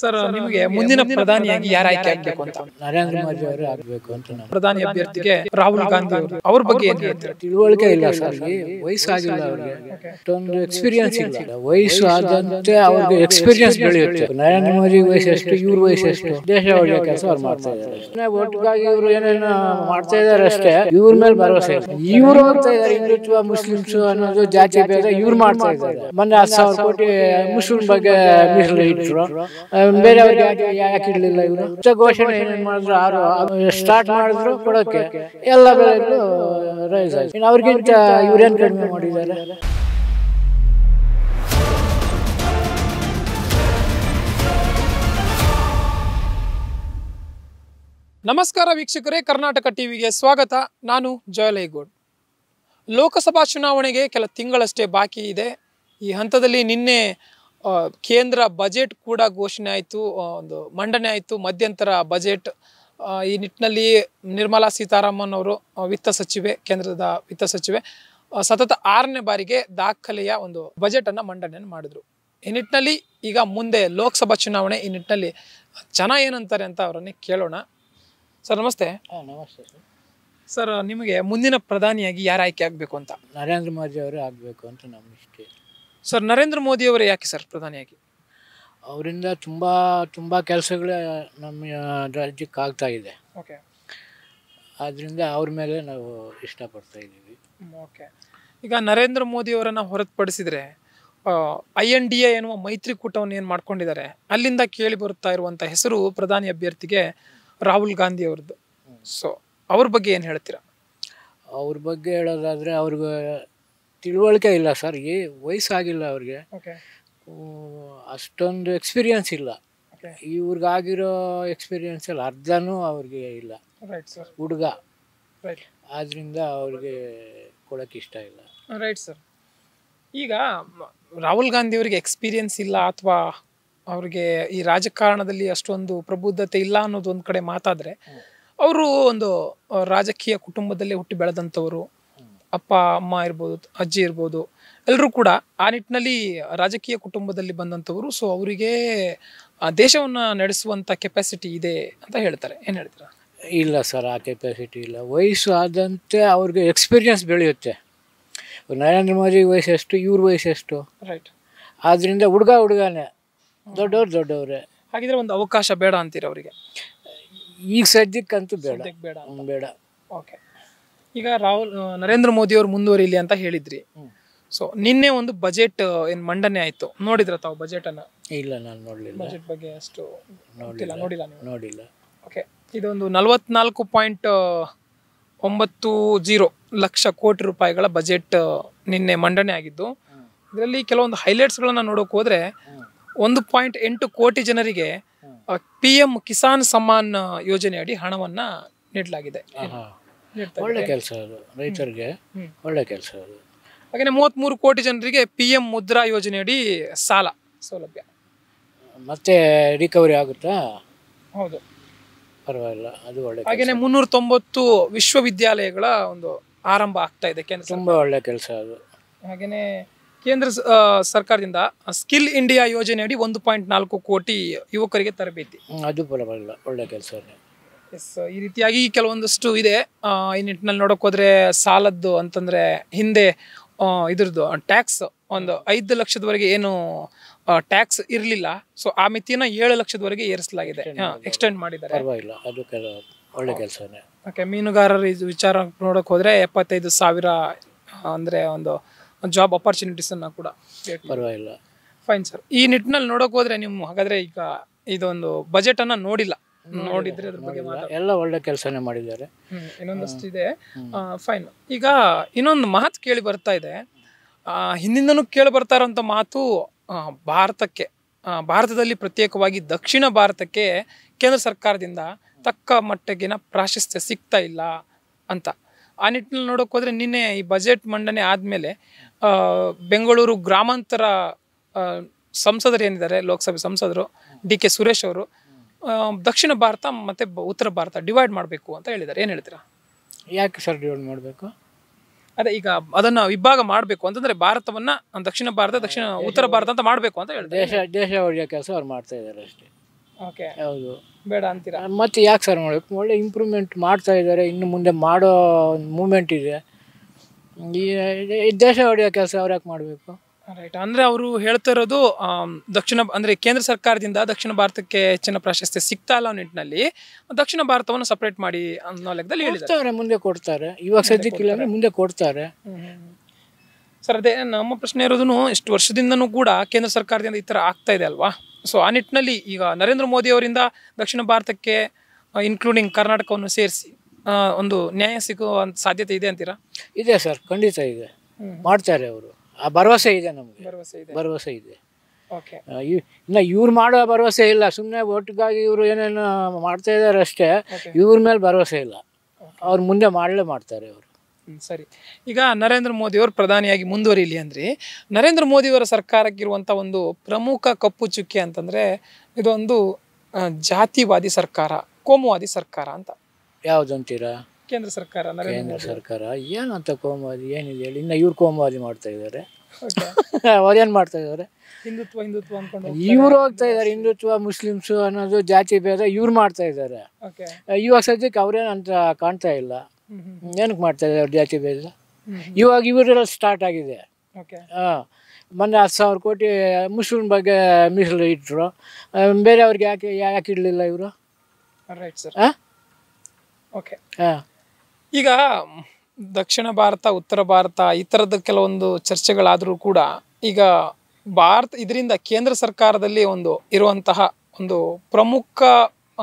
sir ನಿಮಗೆ ಮುಂದಿನ ಪ್ರಧಾನಿಯಾಗಿ ಯಾರು ಆಯ್ಕೆ ಆಗ್ಬೇಕು ಅಂತ ನರೇಂದ್ರ ಮೋದಿ ಅವರು ಆಗ್ಬೇಕು ಅಂತ ಪ್ರಧಾನಿ ಅಭ್ಯರ್ಥಿಗೆ ರಾಹುಲ್ ಗಾಂಧಿ ಅವರು ಅವ್ರ ಬಗ್ಗೆ ಏನ್ ಹೇಳ್ತಾರೆ ತಿಳುವಳಿಕೆ ಇಲ್ಲ ಸರ್ ವಯಸ್ಸಾಗಿಲ್ಲ ಅವರಿಗೆ ಅಷ್ಟೊಂದು ಎಕ್ಸ್ಪೀರಿಯನ್ಸ್ ಇಲ್ಲ ವಯಸ್ಸು ಆದಂತೆ ಅವ್ರಿಗೆ ಎಕ್ಸ್ಪೀರಿಯನ್ಸ್ ಬೆಳೆಯುತ್ತೆ ನರೇಂದ್ರ ಮೋದಿ ವಯಸ್ಸು ಎಷ್ಟು ಇವ್ರ ವಯಸ್ಸು ಎಷ್ಟು ದೇಶ ಒಳ್ಳೆಯ ಕೆಲಸ ಅವ್ರು ಮಾಡ್ತಾ ಇದ್ದಾರೆ ಒಟ್ಟಿಗಾಗಿ ಇವರು ಏನೇನು ಮಾಡ್ತಾ ಇದ್ದಾರೆ ಅಷ್ಟೇ ಇವ್ರ ಮೇಲೆ ಭರವಸೆ ಇಲ್ಲ ಇವ್ರು ಹೋಗ್ತಾ ಇದ್ದಾರೆ ಹಿಂದುತ್ವ ಮುಸ್ಲಿಮ್ಸ್ ಅನ್ನೋದು ಜಾತಿ ಬೇರೆ ಇವ್ರು ಮಾಡ್ತಾ ಇದ್ದಾರೆ ಮೊನ್ನೆ ಹತ್ತು ಸಾವಿರ ಕೋಟಿ ಮುಸ್ಲಿಂ ಬಗ್ಗೆ ಮೀಸಲು ಇಟ್ಟರು ಬೇರೆಯವ್ರಿಗೆ ಯಾಕೆ ಯಾಕೆ ಇಡಲಿಲ್ಲ ಇವರು ಘೋಷಣೆ ಏನೇನು ಮಾಡಿದ್ರು ಆರು ಸ್ಟಾರ್ಟ್ ಮಾಡಿದ್ರು ಕೊಡೋಕ್ಕೆ ಎಲ್ಲ ಬೆಳೆಗಳು ರೈಸ್ ಆಯ್ತು ಇನ್ನು ಅವ್ರಿಗಿಂತ ಇವ್ರೇನು ಕಡಿಮೆ ಮಾಡಿದ್ದಾರೆ ನಮಸ್ಕಾರ ವೀಕ್ಷಕರೇ ಕರ್ನಾಟಕ ಟಿವಿಗೆ ಸ್ವಾಗತ ನಾನು ಜಯಲೇಗೌಡ್ ಲೋಕಸಭಾ ಚುನಾವಣೆಗೆ ಕೆಲ ತಿಂಗಳಷ್ಟೇ ಬಾಕಿ ಇದೆ ಈ ಹಂತದಲ್ಲಿ ನಿನ್ನೆ ಕೇಂದ್ರ ಬಜೆಟ್ ಕೂಡ ಘೋಷಣೆ ಆಯಿತು ಒಂದು ಮಂಡನೆ ಆಯಿತು ಮಧ್ಯಂತರ ಬಜೆಟ್ ಈ ನಿಟ್ಟಿನಲ್ಲಿ ನಿರ್ಮಲಾ ಸೀತಾರಾಮನ್ ಅವರು ವಿತ್ತ ಸಚಿವೆ ಕೇಂದ್ರದ ವಿತ್ತ ಸಚಿವೆ ಸತತ ಆರನೇ ಬಾರಿಗೆ ದಾಖಲೆಯ ಒಂದು ಬಜೆಟ್ ಮಂಡನೆಯನ್ನು ಮಾಡಿದ್ರು ಈ ನಿಟ್ಟಿನಲ್ಲಿ ಈಗ ಮುಂದೆ ಲೋಕಸಭಾ ಚುನಾವಣೆ ಈ ನಿಟ್ಟಿನಲ್ಲಿ ಜನ ಏನಂತಾರೆ ಅಂತ ಅವರನ್ನೇ ಕೇಳೋಣ ಸರ್ ನಮಸ್ತೆ ನಮಸ್ತೆ ಸರ್ ನಿಮಗೆ ಮುಂದಿನ ಪ್ರಧಾನಿಯಾಗಿ ಯಾರು ಆಯ್ಕೆ ಆಗಬೇಕು ಅಂತ ನರೇಂದ್ರ ಮೋದಿ ಅವರೇ ಆಗಬೇಕು ಅಂತ ನಮ್ಮ ಇಷ್ಟೇ ಸರ್ ನರೇಂದ್ರ ಮೋದಿ ಅವರು ಯಾಕೆ ಸರ್ ಪ್ರಧಾನಿಯಾಗಿ ಅವರಿಂದ ತುಂಬ ತುಂಬ ಕೆಲಸಗಳೇ ನಮ್ಮ ರಾಜ್ಯಕ್ಕೆ ಆಗ್ತಾ ಇದೆ ಓಕೆ ಆದ್ದರಿಂದ ಅವ್ರ ಮೇಲೆ ನಾವು ಇಷ್ಟಪಡ್ತಾ ಇದ್ದೀವಿ ಓಕೆ ಈಗ ನರೇಂದ್ರ ಮೋದಿ ಅವರನ್ನು ಹೊರತುಪಡಿಸಿದರೆ ಐ ಎನ್ ಡಿ ಎ ಎನ್ನುವ ಮೈತ್ರಿಕೂಟವನ್ನು ಏನು ಮಾಡ್ಕೊಂಡಿದ್ದಾರೆ ಅಲ್ಲಿಂದ ಕೇಳಿ ಬರುತ್ತಾ ಇರುವಂಥ ಹೆಸರು ಪ್ರಧಾನಿ ಅಭ್ಯರ್ಥಿಗೆ ರಾಹುಲ್ ಗಾಂಧಿ ಅವ್ರದ್ದು ಸೊ ಅವ್ರ ಬಗ್ಗೆ ಏನು ಹೇಳ್ತೀರಾ ಅವ್ರ ಬಗ್ಗೆ ಹೇಳೋದಾದರೆ ಅವ್ರಿಗೆ ತಿಳುವಳಿಕೆ ಇಲ್ಲ ಸರ್ ಈ ವಯಸ್ಸಾಗಿಲ್ಲ ಅವ್ರಿಗೆ ಅಷ್ಟೊಂದು ಎಕ್ಸ್ಪೀರಿಯನ್ಸ್ ಇಲ್ಲ ಇವ್ರಿಗಾಗಿರೋ ಎಲ್ಲ ಅರ್ಧನೂ ಅವ್ರಿಗೆ ಇಲ್ಲ ಹುಡುಗ ಆದ್ರಿಂದ ಅವ್ರಿಗೆ ಕೊಡಕ್ಕೆ ಇಷ್ಟ ಇಲ್ಲ ರೈಟ್ ಸರ್ ಈಗ ರಾಹುಲ್ ಗಾಂಧಿ ಅವರಿಗೆ ಎಕ್ಸ್ಪೀರಿಯನ್ಸ್ ಇಲ್ಲ ಅಥವಾ ಅವ್ರಿಗೆ ಈ ರಾಜಕಾರಣದಲ್ಲಿ ಅಷ್ಟೊಂದು ಪ್ರಬುದ್ಧತೆ ಇಲ್ಲ ಅನ್ನೋದು ಒಂದು ಕಡೆ ಮಾತಾದರೆ ಅವರು ಒಂದು ರಾಜಕೀಯ ಕುಟುಂಬದಲ್ಲೇ ಹುಟ್ಟಿ ಬೆಳೆದಂಥವರು ಅಪ್ಪ ಅಮ್ಮ ಇರ್ಬೋದು ಅಜ್ಜಿ ಇರ್ಬೋದು ಎಲ್ಲರೂ ಕೂಡ ಆ ನಿಟ್ಟಿನಲ್ಲಿ ರಾಜಕೀಯ ಕುಟುಂಬದಲ್ಲಿ ಬಂದಂಥವರು ಸೊ ಅವರಿಗೆ ದೇಶವನ್ನು ನಡೆಸುವಂಥ ಕೆಪಾಸಿಟಿ ಇದೆ ಅಂತ ಹೇಳ್ತಾರೆ ಏನು ಹೇಳ್ತಾರೆ ಇಲ್ಲ ಸರ್ ಆ ಕೆಪಾಸಿಟಿ ಇಲ್ಲ ವಯಸ್ಸು ಆದಂತೆ ಅವ್ರಿಗೆ ಎಕ್ಸ್ಪೀರಿಯನ್ಸ್ ಬೆಳೆಯುತ್ತೆ ನರೇಂದ್ರ ಮೋದಿ ವಯಸ್ಸು ಎಷ್ಟು ಇವ್ರ ವಯಸ್ಸು ಎಷ್ಟು ರೈಟ್ ಆದ್ದರಿಂದ ಹುಡುಗ ಹುಡುಗನೇ ದೊಡ್ಡವ್ರು ದೊಡ್ಡವ್ರೆ ಹಾಗಿದ್ರೆ ಒಂದು ಅವಕಾಶ ಬೇಡ ಅಂತೀರ ಅವರಿಗೆ ಈಗ ಸದ್ಯಕ್ಕಂತೂ ಬೇಡ ಬೇಡ ಬೇಡ ಓಕೆ ಈಗ ರಾಹುಲ್ ನರೇಂದ್ರ ಮೋದಿ ಅವರು ಮುಂದುವರಿಲಿ ಅಂತ ಹೇಳಿದ್ರಿ ಸೊ ನಿನ್ನೆ ಒಂದು ಬಜೆಟ್ ಏನ್ ಮಂಡನೆ ಆಯ್ತು ನೋಡಿದ್ರ ತಾವು ಬಜೆಟ್ ಅನ್ನ ಇಲ್ಲ ನಾನು ನೋಡಲಿಲ್ಲ ಬಜೆಟ್ ಬಗ್ಗೆ ಅಷ್ಟು ನೋಡಿಲ್ಲ ನೋಡಿಲ್ಲ ಓಕೆ ಇದೊಂದು ನಲವತ್ನಾಲ್ಕು ಪಾಯಿಂಟ್ ಒಂಬತ್ತು ಜೀರೋ ಲಕ್ಷ ಕೋಟಿ ರೂಪಾಯಿಗಳ ಬಜೆಟ್ ನಿನ್ನೆ ಮಂಡನೆ ಆಗಿದ್ದು ಇದರಲ್ಲಿ ಕೆಲವೊಂದು ಹೈಲೈಟ್ಸ್ಗಳನ್ನ ನೋಡೋಕೆ ಹೋದ್ರೆ ಒಂದು ಪಾಯಿಂಟ್ ಎಂಟು ಕೋಟಿ ಜನರಿಗೆ ಪಿ ಎಂ ಕಿಸಾನ್ ಸಮ್ಮಾನ್ ಯೋಜನೆ ಅಡಿ ಹಣವನ್ನ ನೀಡಲಾಗಿದೆ ಒಳ್ಳೆ ಕೆಲಸ ಅದು ರೈತರಿಗೆ ಒಳ್ಳೆ ಕೆಲಸ ಅದು ಹಾಗೆ ಮೂವತ್ತ್ಮೂರು ಕೋಟಿ ಜನರಿಗೆ ಪಿ ಎಂ ಮುದ್ರಾ ಯೋಜನೆಯಡಿ ಸಾಲ ಸೌಲಭ್ಯ ಮತ್ತೆ ರಿಕವರಿ ಆಗುತ್ತಾ ಹೌದು ಪರವಾಗಿಲ್ಲ ಅದು ಒಳ್ಳೆ ಹಾಗೆಯೇ ಮುನ್ನೂರ ತೊಂಬತ್ತು ವಿಶ್ವವಿದ್ಯಾಲಯಗಳ ಒಂದು ಆರಂಭ ಆಗ್ತಾ ಇದೆ ಕೇಂದ್ರ ತುಂಬಾ ಒಳ್ಳೆ ಕೆಲಸ ಅದು ಹಾಗೆಯೇ ಕೇಂದ್ರ ಸರ್ಕಾರದಿಂದ ಸ್ಕಿಲ್ ಇಂಡಿಯಾ ಯೋಜನೆಯಡಿ ಒಂದು ಪಾಯಿಂಟ್ ನಾಲ್ಕು ಕೋಟಿ ಯುವಕರಿಗೆ ತರಬೇತಿ ಅದು ಪರವಾಗಿಲ್ಲ ಒಳ್ಳೆ ಕೆಲಸ ಈ ರೀತಿಯಾಗಿ ಕೆಲವೊಂದಷ್ಟು ಇದೆ ಈ ನಿಟ್ಟಿನಲ್ಲಿ ನೋಡೋಕೆ ಹೋದ್ರೆ ಸಾಲದ್ದು ಅಂತಂದ್ರೆ ಹಿಂದೆ ಇದ್ರದ್ದು ಟ್ಯಾಕ್ಸ್ ಒಂದು ಐದು ಲಕ್ಷದವರೆಗೆ ಏನು ಟ್ಯಾಕ್ಸ್ ಇರಲಿಲ್ಲ ಸೊ ಆ ಮಿತಿಯನ್ನ ಏಳು ಲಕ್ಷದವರೆಗೆ ಏರಿಸಲಾಗಿದೆ ಎಕ್ಸ್ಟೆಂಡ್ ಮಾಡಿದ್ದಾರೆ ಒಳ್ಳೆ ಕೆಲಸನೇ ಓಕೆ ವಿಚಾರ ನೋಡೋಕೆ ಹೋದ್ರೆ ಎಪ್ಪತ್ತೈದು ಸಾವಿರ ಅಂದ್ರೆ ಒಂದು ಜಾಬ್ ಅಪರ್ಚುನಿಟೀಸ್ ಅನ್ನ ಕೂಡ ಪರವಾಗಿಲ್ಲ ಫೈನ್ ಸರ್ ಈ ನಿಟ್ಟಿನಲ್ಲಿ ನೋಡೋಕೆ ಹೋದ್ರೆ ನಿಮ್ಮ ಹಾಗಾದ್ರೆ ಈಗ ಇದೊಂದು ಬಜೆಟ್ ಅನ್ನ ನೋಡಿಲ್ಲ ನೋಡಿದ್ರೆ ಅದ್ರ ಬಗ್ಗೆ ಎಲ್ಲ ಒಳ್ಳೆ ಕೆಲಸನೇ ಮಾಡಿದ್ದಾರೆ ಇನ್ನೊಂದಷ್ಟು ಫೈನ್ ಈಗ ಇನ್ನೊಂದು ಮಾತು ಕೇಳಿ ಬರ್ತಾ ಇದೆ ಹಿಂದಿಂದನೂ ಕೇಳಿ ಬರ್ತಾ ಮಾತು ಭಾರತಕ್ಕೆ ಭಾರತದಲ್ಲಿ ಪ್ರತ್ಯೇಕವಾಗಿ ದಕ್ಷಿಣ ಭಾರತಕ್ಕೆ ಕೇಂದ್ರ ಸರ್ಕಾರದಿಂದ ತಕ್ಕ ಮಟ್ಟಗಿನ ಪ್ರಾಶಸ್ತ್ಯ ಸಿಗ್ತಾ ಇಲ್ಲ ಅಂತ ಆ ನಿಟ್ಟಿನಲ್ಲಿ ನೋಡೋಕೆ ಹೋದ್ರೆ ನಿನ್ನೆ ಈ ಬಜೆಟ್ ಮಂಡನೆ ಆದಮೇಲೆ ಬೆಂಗಳೂರು ಗ್ರಾಮಾಂತರ ಸಂಸದರು ಏನಿದ್ದಾರೆ ಲೋಕಸಭೆ ಸಂಸದರು ಡಿ ಕೆ ಸುರೇಶ್ ಅವರು ದಕ್ಷಿಣ ಭಾರತ ಮತ್ತು ಉತ್ತರ ಭಾರತ ಡಿವೈಡ್ ಮಾಡಬೇಕು ಅಂತ ಹೇಳಿದ್ದಾರೆ ಏನು ಹೇಳ್ತೀರಾ ಯಾಕೆ ಸರ್ ಡಿವೈಡ್ ಮಾಡಬೇಕು ಅದೇ ಈಗ ಅದನ್ನು ವಿಭಾಗ ಮಾಡಬೇಕು ಅಂತಂದರೆ ಭಾರತವನ್ನು ದಕ್ಷಿಣ ಭಾರತ ದಕ್ಷಿಣ ಉತ್ತರ ಭಾರತ ಅಂತ ಮಾಡಬೇಕು ಅಂತ ಹೇಳಿ ದೇಶ ದೇಶ ಒಳ್ಳೆಯ ಕೆಲಸ ಅವ್ರು ಮಾಡ್ತಾ ಇದ್ದಾರೆ ಅಷ್ಟೇ ಓಕೆ ಹೌದು ಬೇಡ ಅಂತೀರಾ ಮತ್ತೆ ಯಾಕೆ ಸರ್ ಮಾಡಬೇಕು ಒಳ್ಳೆ ಇಂಪ್ರೂವ್ಮೆಂಟ್ ಮಾಡ್ತಾ ಇದ್ದಾರೆ ಇನ್ನು ಮುಂದೆ ಮಾಡೋ ಮೂಮೆಂಟ್ ಇದೆ ಈ ದೇಶ ಒಡೆಯೋ ಕೆಲಸ ಅವ್ರು ಯಾಕೆ ಮಾಡಬೇಕು ರೈಟ್ ಅಂದರೆ ಅವರು ಹೇಳ್ತಾ ಇರೋದು ದಕ್ಷಿಣ ಅಂದರೆ ಕೇಂದ್ರ ಸರ್ಕಾರದಿಂದ ದಕ್ಷಿಣ ಭಾರತಕ್ಕೆ ಹೆಚ್ಚಿನ ಪ್ರಾಶಸ್ತ್ಯ ಸಿಗ್ತಾ ಇಲ್ಲ ನಿಟ್ಟಿನಲ್ಲಿ ದಕ್ಷಿಣ ಭಾರತವನ್ನು ಸಪ್ರೇಟ್ ಮಾಡಿ ಅನ್ನೋ ಲೆಕ್ಕದಲ್ಲಿ ಹೇಳ್ತಾರೆ ಮುಂದೆ ಕೊಡ್ತಾರೆ ಇವಾಗ ಸದ್ಯಕ್ಕಿಲ್ಲ ಅಂದರೆ ಮುಂದೆ ಕೊಡ್ತಾರೆ ಸರ್ ಅದೇ ನಮ್ಮ ಪ್ರಶ್ನೆ ಇರೋದನ್ನು ಇಷ್ಟು ವರ್ಷದಿಂದನೂ ಕೂಡ ಕೇಂದ್ರ ಸರ್ಕಾರದಿಂದ ಈ ಥರ ಆಗ್ತಾ ಇದೆ ಅಲ್ವಾ ಸೊ ಆ ನಿಟ್ಟಿನಲ್ಲಿ ಈಗ ನರೇಂದ್ರ ಮೋದಿ ಅವರಿಂದ ದಕ್ಷಿಣ ಭಾರತಕ್ಕೆ ಇನ್ಕ್ಲೂಡಿಂಗ್ ಕರ್ನಾಟಕವನ್ನು ಸೇರಿಸಿ ಒಂದು ನ್ಯಾಯ ಸಿಗುವ ಸಾಧ್ಯತೆ ಇದೆ ಅಂತೀರಾ ಇದೆ ಸರ್ ಖಂಡಿತ ಇದೆ ಮಾಡ್ತಾರೆ ಅವರು ಆ ಭರವಸೆ ಇದೆ ನಮಗೆ ಭರವಸೆ ಇದೆ ಭರವಸೆ ಇದೆ ಓಕೆ ಇನ್ನು ಇವ್ರು ಮಾಡುವ ಭರವಸೆ ಇಲ್ಲ ಸುಮ್ಮನೆ ಒಟ್ಟಿಗಾಗಿ ಇವರು ಏನೇನು ಮಾಡ್ತಾ ಇದ್ದಾರೆ ಅಷ್ಟೇ ಇವ್ರ ಮೇಲೆ ಭರವಸೆ ಇಲ್ಲ ಅವ್ರು ಮುಂದೆ ಮಾಡಲೇ ಮಾಡ್ತಾರೆ ಅವರು ಸರಿ ಈಗ ನರೇಂದ್ರ ಅವರು ಪ್ರಧಾನಿಯಾಗಿ ಮುಂದುವರಿಲಿ ಅಂದ್ರೆ ನರೇಂದ್ರ ಮೋದಿಯವರ ಸರ್ಕಾರಕ್ಕಿರುವಂಥ ಒಂದು ಪ್ರಮುಖ ಕಪ್ಪು ಚುಕ್ಕೆ ಅಂತಂದ್ರೆ ಇದೊಂದು ಜಾತಿವಾದಿ ಸರ್ಕಾರ ಕೋಮುವಾದಿ ಸರ್ಕಾರ ಅಂತ ಅಂತೀರಾ ಕೇಂದ್ರ ಸರ್ಕಾರ ಕೇಂದ್ರ ಸರ್ಕಾರ ಏನಂತ ಕೋಮುವಾದಿ ಏನಿದೆ ಹೇಳಿ ಇನ್ನು ಇವ್ರು ಕೋಮುವಾದಿ ಮಾಡ್ತಾ ಇದ್ದಾರೆ ಏನು ಮಾಡ್ತಾ ಇದ್ದಾರೆ ಹಿಂದುತ್ವ ಹಿಂದುತ್ವ ಅನ್ಕೊಂಡು ಇವ್ರು ಹೋಗ್ತಾ ಇದ್ದಾರೆ ಹಿಂದುತ್ವ ಮುಸ್ಲಿಮ್ಸು ಅನ್ನೋದು ಜಾತಿ ಭೇದ ಇವ್ರು ಮಾಡ್ತಾ ಇದ್ದಾರೆ ಇವಾಗ ಸದ್ಯಕ್ಕೆ ಅವ್ರೇನು ಅಂತ ಕಾಣ್ತಾ ಇಲ್ಲ ಏನಕ್ಕೆ ಮಾಡ್ತಾ ಇದ್ದಾರೆ ಜಾತಿ ಭೇದ ಇವಾಗ ಇವರೆಲ್ಲ ಸ್ಟಾರ್ಟ್ ಆಗಿದೆ ಹಾಂ ಮೊನ್ನೆ ಹತ್ತು ಸಾವಿರ ಕೋಟಿ ಮುಸ್ಲಿಮ್ ಬಗ್ಗೆ ಮೀಸಲು ಇಟ್ಟರು ಅವ್ರಿಗೆ ಯಾಕೆ ಯಾಕೆ ಇಡಲಿಲ್ಲ ಇವರು ರೈಟ್ ಸರ್ ಹಾಂ ಓಕೆ ಹಾಂ ಈಗ ದಕ್ಷಿಣ ಭಾರತ ಉತ್ತರ ಭಾರತ ಈ ಥರದ ಕೆಲವೊಂದು ಚರ್ಚೆಗಳಾದರೂ ಕೂಡ ಈಗ ಭಾರತ ಇದರಿಂದ ಕೇಂದ್ರ ಸರ್ಕಾರದಲ್ಲಿ ಒಂದು ಇರುವಂತಹ ಒಂದು ಪ್ರಮುಖ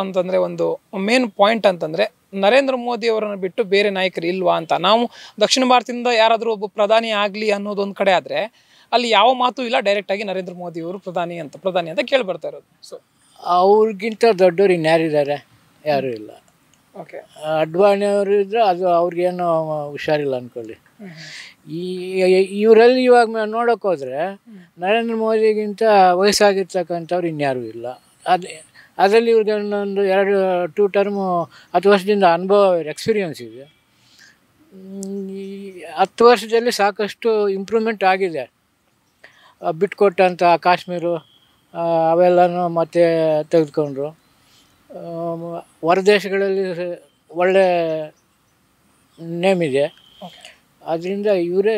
ಅಂತಂದರೆ ಒಂದು ಮೇನ್ ಪಾಯಿಂಟ್ ಅಂತಂದರೆ ನರೇಂದ್ರ ಮೋದಿ ಅವರನ್ನು ಬಿಟ್ಟು ಬೇರೆ ನಾಯಕರು ಇಲ್ವಾ ಅಂತ ನಾವು ದಕ್ಷಿಣ ಭಾರತದಿಂದ ಯಾರಾದರೂ ಒಬ್ಬ ಪ್ರಧಾನಿ ಆಗಲಿ ಅನ್ನೋದೊಂದು ಕಡೆ ಆದರೆ ಅಲ್ಲಿ ಯಾವ ಮಾತು ಇಲ್ಲ ಡೈರೆಕ್ಟಾಗಿ ನರೇಂದ್ರ ಮೋದಿ ಅವರು ಪ್ರಧಾನಿ ಅಂತ ಪ್ರಧಾನಿ ಅಂತ ಕೇಳಿ ಬರ್ತಾ ಇರೋದು ಸೊ ಅವ್ರಿಗಿಂತ ದೊಡ್ಡವ್ರು ಇನ್ಯಾರಿದ್ದಾರೆ ಯಾರೂ ಇಲ್ಲ ಓಕೆ ಅವರು ಇದ್ದರೆ ಅದು ಅವ್ರಿಗೇನು ಹುಷಾರಿಲ್ಲ ಅನ್ಕೊಳ್ಳಿ ಈ ಇವರಲ್ಲಿ ಇವಾಗ ನೋಡೋಕೆ ಹೋದರೆ ನರೇಂದ್ರ ಮೋದಿಗಿಂತ ವಯಸ್ಸಾಗಿರ್ತಕ್ಕಂಥವ್ರು ಇನ್ಯಾರೂ ಇಲ್ಲ ಅದು ಅದರಲ್ಲಿ ಇವ್ರಿಗೆ ಒಂದೊಂದು ಎರಡು ಟೂ ಟರ್ಮು ಹತ್ತು ವರ್ಷದಿಂದ ಅನುಭವ ಎಕ್ಸ್ಪೀರಿಯನ್ಸ್ ಇದೆ ಈ ಹತ್ತು ವರ್ಷದಲ್ಲಿ ಸಾಕಷ್ಟು ಇಂಪ್ರೂವ್ಮೆಂಟ್ ಆಗಿದೆ ಬಿಟ್ಕೊಟ್ಟಂಥ ಕಾಶ್ಮೀರು ಅವೆಲ್ಲನೂ ಮತ್ತೆ ತೆಗೆದುಕೊಂಡ್ರು ಹೊರದೇಶಗಳಲ್ಲಿ ಒಳ್ಳೆ ಇದೆ ಅದರಿಂದ ಇವರೇ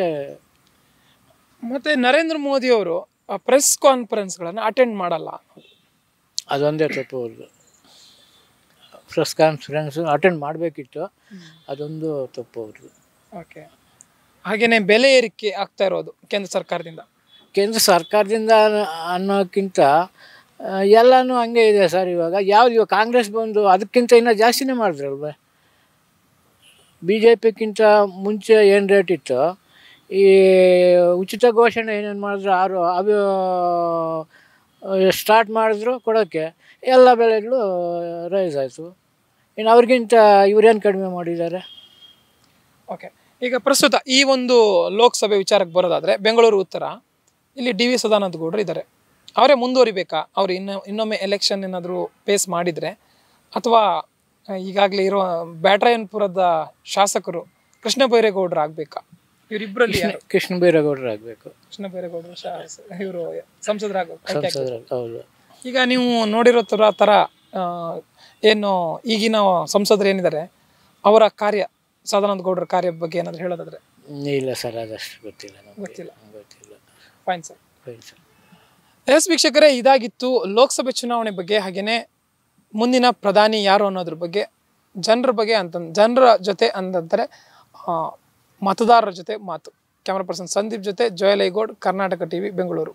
ಮತ್ತು ನರೇಂದ್ರ ಮೋದಿಯವರು ಪ್ರೆಸ್ ಕಾನ್ಫರೆನ್ಸ್ಗಳನ್ನು ಅಟೆಂಡ್ ಮಾಡಲ್ಲ ಅದೊಂದೇ ತಪ್ಪು ಅವ್ರದ್ದು ಪ್ರೆಸ್ ಕಾನ್ಫರೆನ್ಸ್ ಅಟೆಂಡ್ ಮಾಡಬೇಕಿತ್ತು ಅದೊಂದು ತಪ್ಪು ಅವ್ರದ್ದು ಓಕೆ ಹಾಗೆಯೇ ಬೆಲೆ ಏರಿಕೆ ಆಗ್ತಾ ಇರೋದು ಕೇಂದ್ರ ಸರ್ಕಾರದಿಂದ ಕೇಂದ್ರ ಸರ್ಕಾರದಿಂದ ಅನ್ನೋಕ್ಕಿಂತ ಎಲ್ಲನೂ ಹಂಗೆ ಇದೆ ಸರ್ ಇವಾಗ ಯಾವ್ದು ಇವಾಗ ಕಾಂಗ್ರೆಸ್ ಬಂದು ಅದಕ್ಕಿಂತ ಇನ್ನೂ ಜಾಸ್ತಿನೇ ಮಾಡಿದ್ರಲ್ವ ಬಿ ಜೆ ಪಿಗಿಂತ ಮುಂಚೆ ಏನು ರೇಟ್ ಇತ್ತು ಈ ಉಚಿತ ಘೋಷಣೆ ಏನೇನು ಮಾಡಿದ್ರು ಆರು ಅವು ಸ್ಟಾರ್ಟ್ ಮಾಡಿದ್ರು ಕೊಡೋಕ್ಕೆ ಎಲ್ಲ ಬೆಳೆಗಳು ರೈಸ್ ಆಯಿತು ಇನ್ನು ಅವ್ರಿಗಿಂತ ಇವರೇನು ಕಡಿಮೆ ಮಾಡಿದ್ದಾರೆ ಓಕೆ ಈಗ ಪ್ರಸ್ತುತ ಈ ಒಂದು ಲೋಕಸಭೆ ವಿಚಾರಕ್ಕೆ ಬರೋದಾದರೆ ಬೆಂಗಳೂರು ಉತ್ತರ ಇಲ್ಲಿ ಡಿ ವಿ ಸದಾನಂದ ಗೌಡರು ಇದ್ದಾರೆ ಅವರೇ ಮುಂದುವರಿಬೇಕಾ ಅವ್ರು ಇನ್ನು ಇನ್ನೊಮ್ಮೆ ಎಲೆಕ್ಷನ್ ಏನಾದರೂ ಫೇಸ್ ಮಾಡಿದರೆ ಅಥವಾ ಈಗಾಗಲೇ ಇರೋ ಬ್ಯಾಟ್ರಾಯನ್ಪುರದ ಶಾಸಕರು ಕೃಷ್ಣ ಬೈರೇಗೌಡರು ಆಗಬೇಕಾ ಇವರಿಬ್ಬರಲ್ಲಿ ಕೃಷ್ಣ ಬೈರೇಗೌಡರು ಆಗಬೇಕು ಕೃಷ್ಣ ಬೈರೇಗೌಡರು ಇವರು ಸಂಸದರಾಗಬೇಕು ಈಗ ನೀವು ನೋಡಿರೋ ಥರ ಥರ ಏನು ಈಗಿನ ಸಂಸದರು ಏನಿದ್ದಾರೆ ಅವರ ಕಾರ್ಯ ಸದಾನಂದ ಗೌಡರ ಕಾರ್ಯ ಬಗ್ಗೆ ಏನಾದರೂ ಹೇಳೋದಾದ್ರೆ ಇಲ್ಲ ಸರ್ ಅದಷ್ಟು ಗೊತ್ತಿಲ್ಲ ಗೊತ್ತಿಲ್ಲ ಗೊತ್ತಿಲ್ಲ fine sir fine sir yes ವೀಕ್ಷಕರೇ ಇದಾಗಿತ್ತು ಲೋಕಸಭೆ ಚುನಾವಣೆ ಬಗ್ಗೆ ಹಾಗೆಯೇ ಮುಂದಿನ ಪ್ರಧಾನಿ ಯಾರು ಅನ್ನೋದ್ರ ಬಗ್ಗೆ ಜನರ ಬಗ್ಗೆ ಅಂತ ಜನರ ಜೊತೆ ಅಂತಂದರೆ ಮತದಾರರ ಜೊತೆ ಮಾತು ಕ್ಯಾಮ್ರಾ ಪರ್ಸನ್ ಸಂದೀಪ್ ಜೊತೆ ಜಯಲೈಗೌಡ್ ಕರ್ನಾಟಕ ವಿ ಬೆಂಗಳೂರು